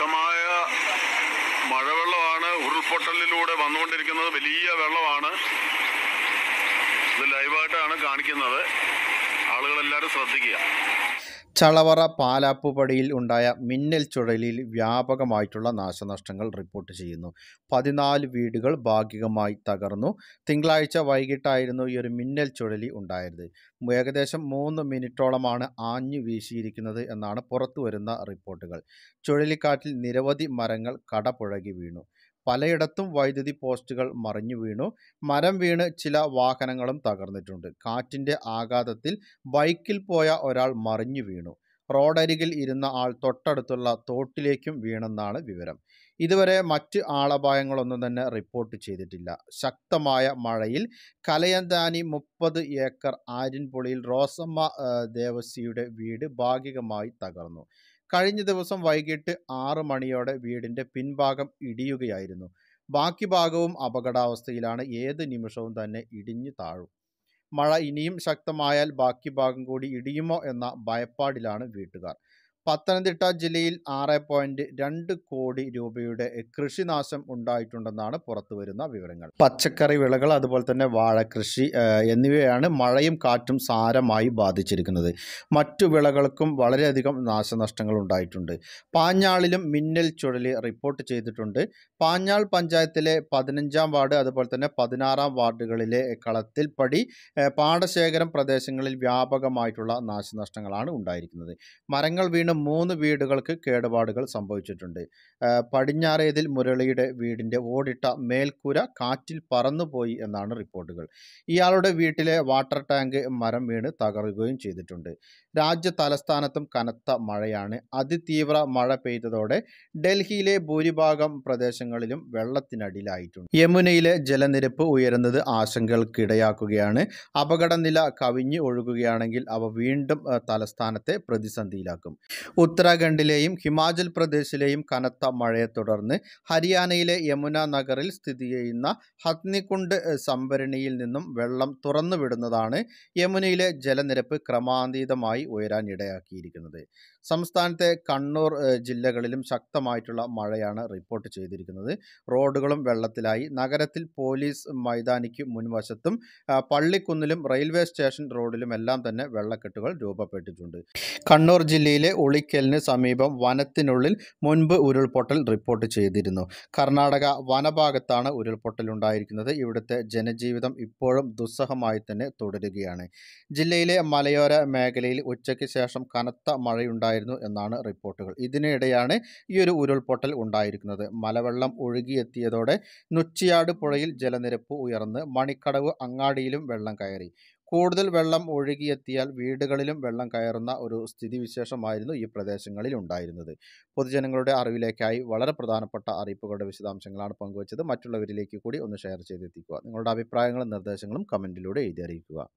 ശക്തമായ മഴവെള്ളമാണ് ഉരുൾപൊട്ടലിലൂടെ വന്നുകൊണ്ടിരിക്കുന്നത് വലിയ വെള്ളമാണ് ഇത് ലൈവായിട്ടാണ് കാണിക്കുന്നത് ആളുകളെല്ലാവരും ശ്രദ്ധിക്കുക ചളവറ പാലാപ്പുപടിയിൽ ഉണ്ടായ മിന്നൽ ചുഴലിയിൽ വ്യാപകമായിട്ടുള്ള നാശനഷ്ടങ്ങൾ റിപ്പോർട്ട് ചെയ്യുന്നു പതിനാല് വീടുകൾ ഭാഗികമായി തകർന്നു തിങ്കളാഴ്ച വൈകിട്ടായിരുന്നു ഈ ഒരു മിന്നൽ ചുഴലി ഉണ്ടായത് ഏകദേശം മൂന്ന് മിനിറ്റോളമാണ് ആഞ്ഞു വീശിയിരിക്കുന്നത് എന്നാണ് പുറത്തു വരുന്ന റിപ്പോർട്ടുകൾ ചുഴലിക്കാറ്റിൽ നിരവധി മരങ്ങൾ കടപുഴകി വീണു പലയിടത്തും വൈദ്യുതി പോസ്റ്റുകൾ മറിഞ്ഞു വീണു മരം വീണ് ചില വാഹനങ്ങളും തകർന്നിട്ടുണ്ട് കാറ്റിൻ്റെ ആഘാതത്തിൽ ബൈക്കിൽ പോയ ഒരാൾ മറിഞ്ഞു വീണു റോഡരികിൽ ഇരുന്ന ആൾ തൊട്ടടുത്തുള്ള തോട്ടിലേക്കും വീണെന്നാണ് വിവരം ഇതുവരെ മറ്റ് ആളപായങ്ങളൊന്നും തന്നെ റിപ്പോർട്ട് ചെയ്തിട്ടില്ല ശക്തമായ മഴയിൽ കലയന്താനി മുപ്പത് ഏക്കർ ആര്യൻപുളിയിൽ റോസമ്മ ദേവസിയുടെ വീട് ഭാഗികമായി തകർന്നു കഴിഞ്ഞ ദിവസം വൈകിട്ട് ആറ് മണിയോടെ വീടിൻ്റെ പിൻഭാഗം ഇടിയുകയായിരുന്നു ബാക്കി ഭാഗവും അപകടാവസ്ഥയിലാണ് ഏത് നിമിഷവും തന്നെ ഇടിഞ്ഞു താഴും മഴ ഇനിയും ശക്തമായാൽ ബാക്കി ഭാഗം കൂടി ഇടിയുമോ എന്ന ഭയപ്പാടിലാണ് വീട്ടുകാർ പത്തനംതിട്ട ജില്ലയിൽ ആറ് പോയിന്റ് രണ്ട് കോടി രൂപയുടെ കൃഷിനാശം ഉണ്ടായിട്ടുണ്ടെന്നാണ് പുറത്തുവരുന്ന വിവരങ്ങൾ പച്ചക്കറി വിളകൾ അതുപോലെ തന്നെ വാഴക്കൃഷി എന്നിവയാണ് മഴയും കാറ്റും സാരമായി ബാധിച്ചിരിക്കുന്നത് മറ്റു വിളകൾക്കും വളരെയധികം നാശനഷ്ടങ്ങൾ ഉണ്ടായിട്ടുണ്ട് പാഞ്ഞാളിലും മിന്നൽ ചുഴലി റിപ്പോർട്ട് ചെയ്തിട്ടുണ്ട് പാഞ്ഞാൾ പഞ്ചായത്തിലെ പതിനഞ്ചാം വാർഡ് അതുപോലെ തന്നെ പതിനാറാം വാർഡുകളിലെ കളത്തിൽപ്പടി പാടശേഖരം പ്രദേശങ്ങളിൽ വ്യാപകമായിട്ടുള്ള നാശനഷ്ടങ്ങളാണ് ഉണ്ടായിരിക്കുന്നത് മരങ്ങൾ വീണ് മൂന്ന് വീടുകൾക്ക് കേടുപാടുകൾ സംഭവിച്ചിട്ടുണ്ട് പടിഞ്ഞാറേതിൽ മുരളിയുടെ വീടിൻ്റെ ഓടിട്ട മേൽക്കൂര കാറ്റിൽ പറന്നുപോയി എന്നാണ് റിപ്പോർട്ടുകൾ ഇയാളുടെ വീട്ടിലെ വാട്ടർ ടാങ്ക് മരം വീണ് തകർക്കുകയും ചെയ്തിട്ടുണ്ട് രാജ്യ തലസ്ഥാനത്തും കനത്ത മഴയാണ് അതിതീവ്ര മഴ പെയ്തതോടെ ഡൽഹിയിലെ ഭൂരിഭാഗം പ്രദേശങ്ങളിലും വെള്ളത്തിനടിയിലായിട്ടുണ്ട് യമുനയിലെ ജലനിരപ്പ് ഉയരുന്നത് ആശങ്കകൾക്കിടയാക്കുകയാണ് അപകടനില കവിഞ്ഞ് ഒഴുകുകയാണെങ്കിൽ അവ വീണ്ടും തലസ്ഥാനത്തെ പ്രതിസന്ധിയിലാക്കും ഉത്തരാഖണ്ഡിലെയും ഹിമാചൽ പ്രദേശിലെയും കനത്ത മഴയെ തുടർന്ന് ഹരിയാനയിലെ യമുന നഗറിൽ സ്ഥിതി ചെയ്യുന്ന ഹത്നികുണ്ട് സംഭരണിയിൽ നിന്നും വെള്ളം തുറന്നുവിടുന്നതാണ് യമുനയിലെ ജലനിരപ്പ് ക്രമാതീതമായി ഉയരാൻ ഇടയാക്കിയിരിക്കുന്നത് സംസ്ഥാനത്തെ കണ്ണൂർ ജില്ലകളിലും ശക്തമായിട്ടുള്ള മഴയാണ് റിപ്പോർട്ട് ചെയ്തിരിക്കുന്നത് റോഡുകളും വെള്ളത്തിലായി നഗരത്തിൽ പോലീസ് മൈതാനിക്ക് മുൻവശത്തും പള്ളിക്കുന്നിലും റെയിൽവേ സ്റ്റേഷൻ റോഡിലും എല്ലാം തന്നെ വെള്ളക്കെട്ടുകൾ രൂപപ്പെട്ടിട്ടുണ്ട് കണ്ണൂർ ജില്ലയിലെ ഉളിക്കലിന് സമീപം വനത്തിനുള്ളിൽ മുൻപ് ഉരുൾപൊട്ടൽ റിപ്പോർട്ട് ചെയ്തിരുന്നു കർണാടക വനഭാഗത്താണ് ഉരുൾപൊട്ടൽ ഉണ്ടായിരിക്കുന്നത് ഇവിടുത്തെ ജനജീവിതം ഇപ്പോഴും ദുസ്സഹമായി തന്നെ തുടരുകയാണ് ജില്ലയിലെ മലയോര മേഖലയിൽ ഉച്ചയ്ക്ക് ശേഷം കനത്ത മഴയുണ്ടായിരുന്നു എന്നാണ് റിപ്പോർട്ടുകൾ ഇതിനിടെയാണ് ഈ ഒരു ഉരുൾപൊട്ടൽ ഉണ്ടായിരിക്കുന്നത് മലവെള്ളം ഒഴുകിയെത്തിയതോടെ നുച്ചിയാട് പുഴയിൽ ജലനിരപ്പ് ഉയർന്ന് മണിക്കടവ് അങ്ങാടിയിലും വെള്ളം കയറി കൂടുതൽ വെള്ളം ഒഴുകിയെത്തിയാൽ വീടുകളിലും വെള്ളം കയറുന്ന ഒരു സ്ഥിതിവിശേഷമായിരുന്നു ഈ പ്രദേശങ്ങളിൽ ഉണ്ടായിരുന്നത് പൊതുജനങ്ങളുടെ അറിവിലേക്കായി വളരെ പ്രധാനപ്പെട്ട അറിയിപ്പുകളുടെ വിശദാംശങ്ങളാണ് പങ്കുവച്ചത് മറ്റുള്ളവരിലേക്ക് കൂടി ഒന്ന് ഷെയർ ചെയ്തെത്തിക്കുക നിങ്ങളുടെ അഭിപ്രായങ്ങളും നിർദ്ദേശങ്ങളും കമൻറ്റിലൂടെ എഴുതി അറിയിക്കുക